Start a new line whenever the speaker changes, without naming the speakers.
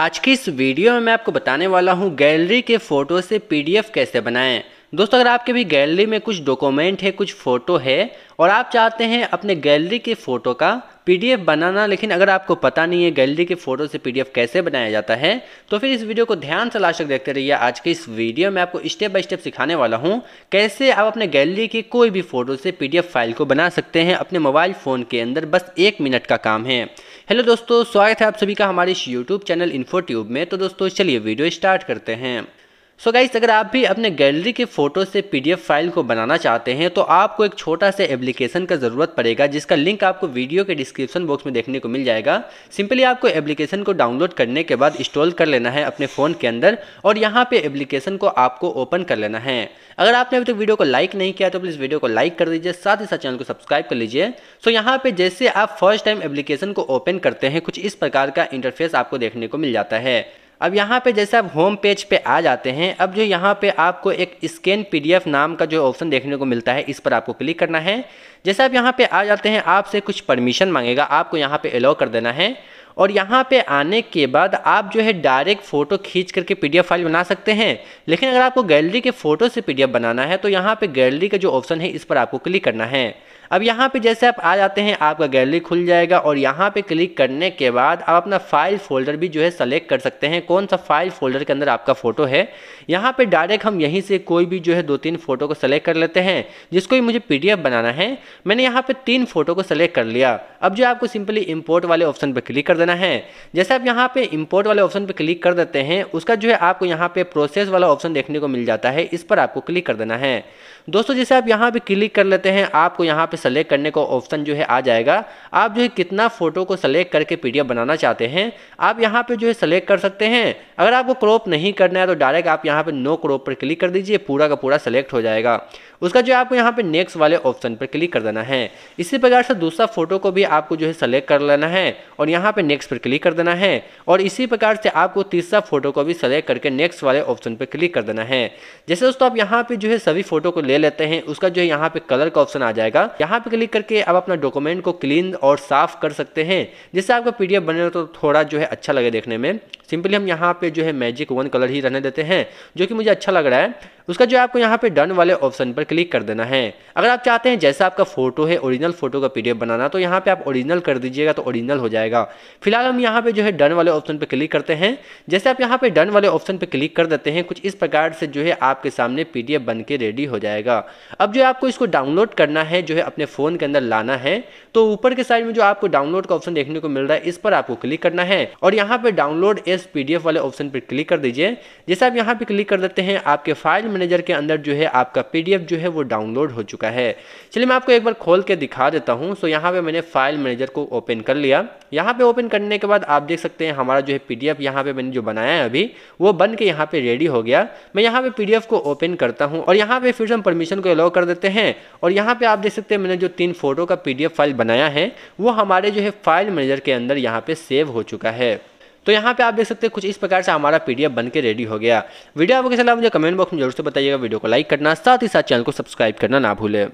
आज की इस वीडियो में मैं आपको बताने वाला हूँ गैलरी के फ़ोटो से पीडीएफ कैसे बनाएं दोस्तों अगर आपके भी गैलरी में कुछ डॉक्यूमेंट है कुछ फ़ोटो है और आप चाहते हैं अपने गैलरी के फ़ोटो का पीडीएफ बनाना लेकिन अगर आपको पता नहीं है गैलरी के फ़ोटो से पीडीएफ कैसे बनाया जाता है तो फिर इस वीडियो को ध्यान से लाशक देखते रहिए आज के इस वीडियो में आपको स्टेप बाय स्टेप सिखाने वाला हूँ कैसे आप अपने गैलरी के कोई भी फ़ोटो से पी फाइल को बना सकते हैं अपने मोबाइल फ़ोन के अंदर बस एक मिनट का काम है हेलो दोस्तों स्वागत है आप सभी का हमारे इस यूट्यूब चैनल इन्फोट्यूब में तो दोस्तों चलिए वीडियो स्टार्ट करते हैं सो so गाइस अगर आप भी अपने गैलरी के फोटो से पीडीएफ फाइल को बनाना चाहते हैं तो आपको एक छोटा सा एप्लीकेशन का ज़रूरत पड़ेगा जिसका लिंक आपको वीडियो के डिस्क्रिप्शन बॉक्स में देखने को मिल जाएगा सिंपली आपको एप्लीकेशन को डाउनलोड करने के बाद इंस्टॉल कर लेना है अपने फ़ोन के अंदर और यहाँ पे एप्लीकेशन को आपको ओपन कर लेना है अगर आपने अभी तक तो वीडियो को लाइक नहीं किया तो प्लीज़ वीडियो को लाइक कर दीजिए साथ ही साथ चैनल को सब्सक्राइब कर लीजिए सो यहाँ पे जैसे आप फर्स्ट टाइम एप्लीकेशन को ओपन करते हैं कुछ इस प्रकार का इंटरफेस आपको देखने को मिल जाता है अब यहाँ पे जैसे आप होम पेज पे आ जाते हैं अब जो यहाँ पे आपको एक स्कैन पीडीएफ नाम का जो ऑप्शन देखने को मिलता है इस पर आपको क्लिक करना है जैसे आप यहाँ पे आ जाते हैं आपसे कुछ परमिशन मांगेगा आपको यहाँ पे अलाउ कर देना है और यहाँ पे आने के बाद आप जो है डायरेक्ट फ़ोटो खींच करके पीडीएफ फाइल बना सकते हैं लेकिन अगर आपको गैलरी के फ़ोटो से पीडीएफ बनाना है तो यहाँ पे गैलरी का जो ऑप्शन है इस पर आपको क्लिक करना है अब यहाँ पे जैसे आप आ जाते हैं आपका गैलरी खुल जाएगा और यहाँ पे क्लिक करने के बाद आप अपना फाइल फोल्डर भी जो है सेलेक्ट कर सकते हैं कौन सा फाइल फोल्डर के अंदर आपका फ़ोटो है यहाँ पे डायरेक्ट हम यहीं से कोई भी जो है दो तीन फ़ोटो को सेलेक्ट कर लेते हैं जिसको भी मुझे पी बनाना है मैंने यहाँ पर तीन फ़ोटो को सेलेक्ट कर लिया अब जो आपको सिंपली इम्पोर्ट वाले ऑप्शन पर क्लिक कर देना है जैसे आप यहाँ पर इम्पोर्ट वाले ऑप्शन पर क्लिक कर देते हैं उसका जो है आपको यहाँ पर प्रोसेस वाला ऑप्शन देखने को मिल जाता है इस पर आपको क्लिक कर देना है दोस्तों जैसे आप यहाँ पर क्लिक कर लेते हैं आपको यहाँ पर सेलेक्ट करने का ऑप्शन जो है आ जाएगा आप जो है कितना फ़ोटो को सेलेक्ट करके पीडीएफ बनाना चाहते हैं आप यहाँ पे जो है सेलेक्ट कर सकते हैं अगर आपको क्रॉप नहीं करना है तो डायरेक्ट आप यहाँ पे नो क्रॉप पर क्लिक कर दीजिए पूरा का पूरा सेलेक्ट हो जाएगा उसका जो है आपको यहाँ पर नेक्स्ट वाले ऑप्शन पर क्लिक कर देना है इसी प्रकार से दूसरा फोटो को भी आपको जो है सेलेक्ट कर लेना है और यहाँ पर नेक्स्ट पर क्लिक कर देना है और इसी प्रकार से आपको तीसरा फोटो को भी सेलेक्ट करके नेक्स्ट वाले ऑप्शन पर क्लिक कर देना है जैसे दोस्तों आप यहाँ पे जो है सभी फोटो को ले लेते हैं उसका जो है यहाँ पे कलर का ऑप्शन आ जाएगा यहाँ पे क्लिक करके आप अपना डॉक्यूमेंट को क्लीन और साफ कर सकते हैं जिससे आपका पीडीएफ बने तो थोड़ा जो है अच्छा लगे देखने में सिंपली हम यहाँ पे जो है मैजिक वन कलर ही रहने देते हैं जो कि मुझे अच्छा लग रहा है उसका जो आपको यहाँ पे डन वाले ऑप्शन पर क्लिक कर देना है अगर आप चाहते हैं जैसा आपका फोटो है ओरिजिनल फोटो का पीडीएफ बनाना तो यहाँ पे आप ओरिजिनल कर दीजिएगा तो ओरिजिनल हो जाएगा फिलहाल हम यहाँ पे जो है डन वाले ऑप्शन पर क्लिक करते हैं जैसे आप यहाँ पे डन वाले ऑप्शन पर क्लिक कर देते हैं कुछ इस प्रकार से जो है आपके सामने पी बन के रेडी हो जाएगा अब जो है आपको इसको डाउनलोड करना है जो है अपने फ़ोन के अंदर लाना है तो ऊपर के साइड में जो आपको डाउनलोड का ऑप्शन देखने को मिल रहा है इस पर आपको क्लिक करना है और यहाँ पे डाउनलोड एस एस पीडीएफ वाले ऑप्शन पर क्लिक कर दीजिए जैसे आप यहाँ पर क्लिक कर देते हैं आपके फाइल मैनेजर के अंदर जो है आपका पी जो है वो डाउनलोड हो चुका है चलिए मैं आपको एक बार खोल के दिखा देता हूँ सो यहाँ पर मैंने फाइल मैनेजर को ओपन कर लिया यहाँ पे ओपन करने के बाद आप देख सकते हैं हमारा जो है पी डी पे मैंने जो बनाया है अभी वो बन के यहाँ पे रेडी हो गया मैं यहाँ पे पी को ओपन करता हूँ और यहाँ पे फिर हम परमिशन को अलाउ कर देते हैं और यहाँ पे आप देख सकते हैं मैंने जो तीन फोटो का पी फाइल बनाया है वो हमारे जो है फाइल मैनेजर के अंदर यहाँ पे सेव हो चुका है तो यहाँ पे आप देख सकते हैं कुछ इस प्रकार से हमारा पीडीएफ बनके रेडी हो गया वीडियो आपको कैसा लगा मुझे कमेंट बॉक्स में जरूर से बताइएगा वीडियो को लाइक करना साथ ही साथ चैनल को सब्सक्राइब करना ना भूले